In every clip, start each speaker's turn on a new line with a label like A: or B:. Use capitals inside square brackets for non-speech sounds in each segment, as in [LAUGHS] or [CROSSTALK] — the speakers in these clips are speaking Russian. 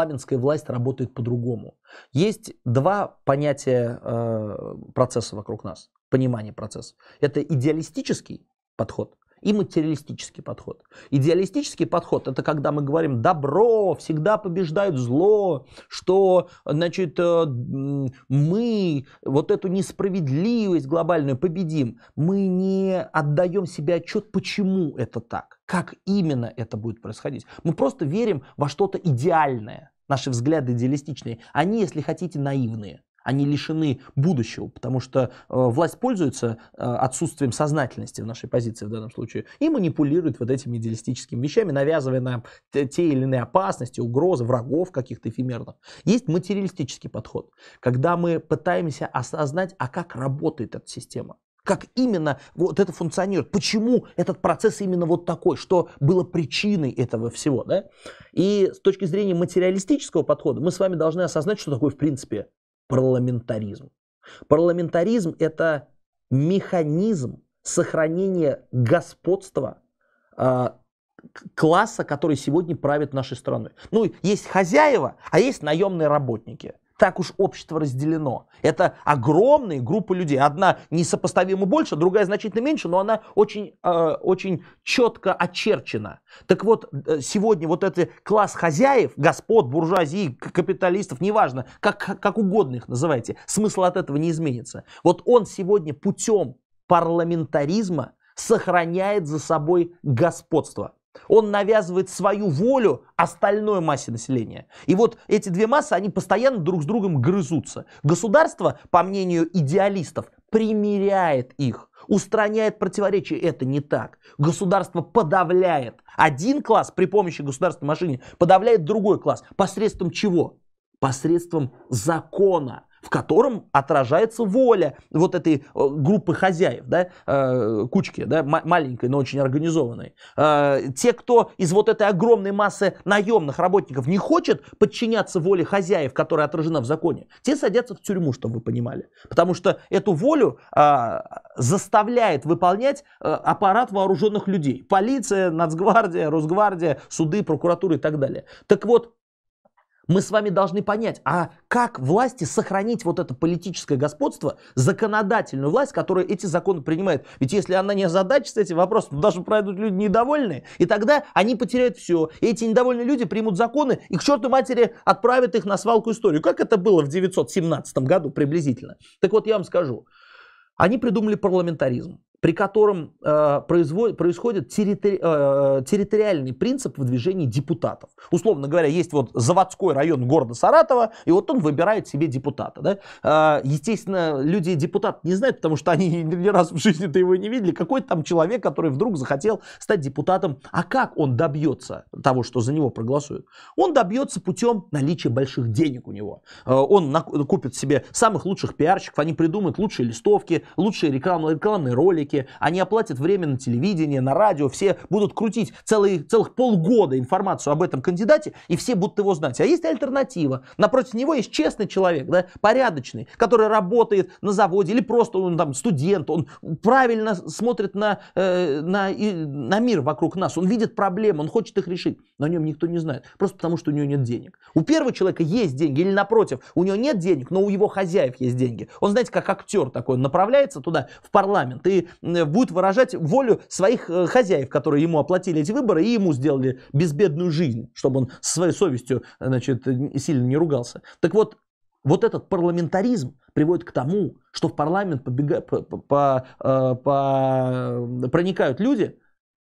A: парламентская власть работает по-другому. Есть два понятия э, процесса вокруг нас, понимание процесса. Это идеалистический подход и материалистический подход. Идеалистический подход это когда мы говорим добро всегда побеждает зло, что значит э, мы вот эту несправедливость глобальную победим. Мы не отдаем себе отчет, почему это так, как именно это будет происходить. Мы просто верим во что-то идеальное наши взгляды идеалистичные, они, если хотите, наивные. Они лишены будущего, потому что э, власть пользуется э, отсутствием сознательности в нашей позиции в данном случае и манипулирует вот этими идеалистическими вещами, навязывая нам те, те или иные опасности, угрозы, врагов каких-то эфемерных. Есть материалистический подход, когда мы пытаемся осознать, а как работает эта система. Как именно вот это функционирует? Почему этот процесс именно вот такой? Что было причиной этого всего? Да? И с точки зрения материалистического подхода мы с вами должны осознать, что такое в принципе парламентаризм. Парламентаризм – это механизм сохранения господства э, класса, который сегодня правит нашей страной. Ну, есть хозяева, а есть наемные работники – так уж общество разделено. Это огромные группы людей. Одна несопоставимо больше, другая значительно меньше, но она очень, э, очень четко очерчена. Так вот, э, сегодня вот этот класс хозяев, господ, буржуазии, капиталистов, неважно, как, как угодно их называйте, смысл от этого не изменится. Вот он сегодня путем парламентаризма сохраняет за собой господство. Он навязывает свою волю остальной массе населения. И вот эти две массы, они постоянно друг с другом грызутся. Государство, по мнению идеалистов, примиряет их, устраняет противоречия. Это не так. Государство подавляет. Один класс при помощи государственной машины подавляет другой класс. Посредством чего? Посредством закона в котором отражается воля вот этой э, группы хозяев, да, э, кучки, да, маленькой, но очень организованной. Э, те, кто из вот этой огромной массы наемных работников не хочет подчиняться воле хозяев, которая отражена в законе, те садятся в тюрьму, чтобы вы понимали. Потому что эту волю заставляет выполнять аппарат вооруженных людей. Полиция, Нацгвардия, Росгвардия, суды, прокуратура и так далее. Так вот, мы с вами должны понять, а как власти сохранить вот это политическое господство, законодательную власть, которая эти законы принимает. Ведь если она не озадачится этим вопросом, даже пройдут люди недовольные, и тогда они потеряют все. И эти недовольные люди примут законы и к черту матери отправят их на свалку историю. Как это было в 917 году приблизительно? Так вот я вам скажу. Они придумали парламентаризм при котором э, производ, происходит территори, э, территориальный принцип выдвижения депутатов. Условно говоря, есть вот заводской район города Саратова, и вот он выбирает себе депутата. Да? Э, естественно, люди депутат не знают, потому что они [LAUGHS] ни разу в жизни-то его не видели. Какой-то там человек, который вдруг захотел стать депутатом. А как он добьется того, что за него проголосуют? Он добьется путем наличия больших денег у него. Э, он на, купит себе самых лучших пиарщиков, они придумают лучшие листовки, лучшие рекламные, рекламные ролики, телеке, они оплатят время на телевидение, на радио, все будут крутить целые, целых полгода информацию об этом кандидате, и все будут его знать. А есть альтернатива. Напротив него есть честный человек, да, порядочный, который работает на заводе, или просто он там студент, он правильно смотрит на, э, на, и, на мир вокруг нас, он видит проблемы, он хочет их решить, но о нем никто не знает, просто потому что у него нет денег. У первого человека есть деньги, или напротив, у него нет денег, но у его хозяев есть деньги. Он, знаете, как актер такой, он направляется туда, в парламент, и Э, будет выражать волю своих э, хозяев, которые ему оплатили эти выборы и ему сделали безбедную жизнь, чтобы он со своей совестью значит, сильно не ругался. Так вот, вот этот парламентаризм приводит к тому, что в парламент побега, по, э, по, по, проникают люди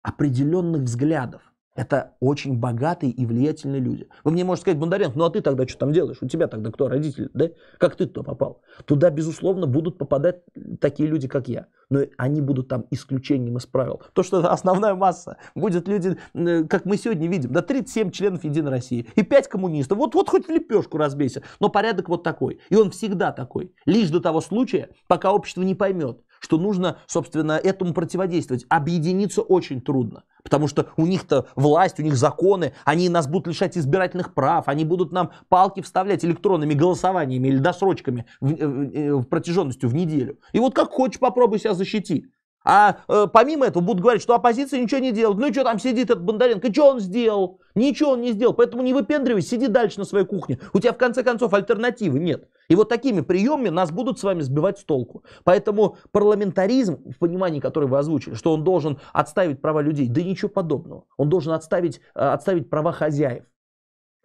A: определенных взглядов. Это очень богатые и влиятельные люди. Вы мне можете сказать, Бондаренко, ну а ты тогда что там делаешь? У тебя тогда кто родители, да? Как ты туда попал? Туда, безусловно, будут попадать такие люди, как я но они будут там исключением из правил. То, что основная масса, будет люди, как мы сегодня видим, да 37 членов Единой России и 5 коммунистов, вот, вот хоть в лепешку разбейся, но порядок вот такой, и он всегда такой, лишь до того случая, пока общество не поймет, что нужно, собственно, этому противодействовать. Объединиться очень трудно, потому что у них-то власть, у них законы, они нас будут лишать избирательных прав, они будут нам палки вставлять электронными голосованиями или досрочками в, э, в, э, в протяженностью в неделю. И вот как хочешь, попробуй себя защити. А э, помимо этого будут говорить, что оппозиция ничего не делает. Ну и что там сидит этот Бондаренко? Что он сделал? Ничего он не сделал. Поэтому не выпендривайся, сиди дальше на своей кухне. У тебя в конце концов альтернативы нет. И вот такими приемами нас будут с вами сбивать с толку. Поэтому парламентаризм, в понимании, который вы озвучили, что он должен отставить права людей, да ничего подобного. Он должен отставить, э, отставить права хозяев.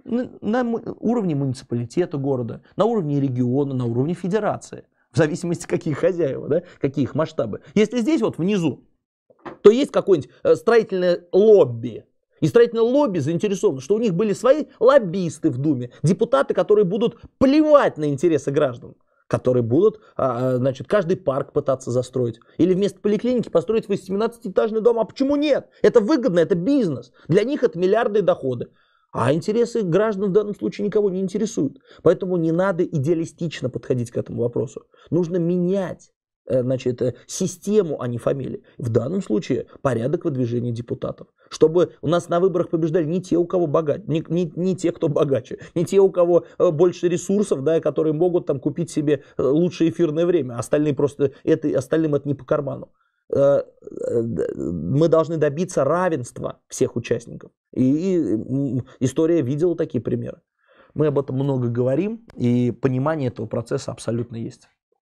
A: На уровне муниципалитета города, на уровне региона, на уровне федерации. В зависимости, какие хозяева, да, какие их масштабы. Если здесь вот внизу, то есть какое-нибудь э, строительное лобби, и строительное лобби заинтересовано, что у них были свои лоббисты в Думе, депутаты, которые будут плевать на интересы граждан, которые будут, а, а, значит, каждый парк пытаться застроить. Или вместо поликлиники построить 18-этажный дом. А почему нет? Это выгодно, это бизнес. Для них это миллиардные доходы. А интересы граждан в данном случае никого не интересуют. Поэтому не надо идеалистично подходить к этому вопросу. Нужно менять Э, значит, э, систему, а не фамилии. В данном случае порядок выдвижения депутатов. Чтобы у нас на выборах побеждали не те, у кого богат, не, не, не те, кто богаче, не те, у кого э, больше ресурсов, да, которые могут там купить себе лучшее эфирное время, остальные просто это, остальным это не по карману. Мы должны добиться равенства всех участников. и история видела такие примеры. Мы об этом много говорим, и понимание этого процесса абсолютно есть.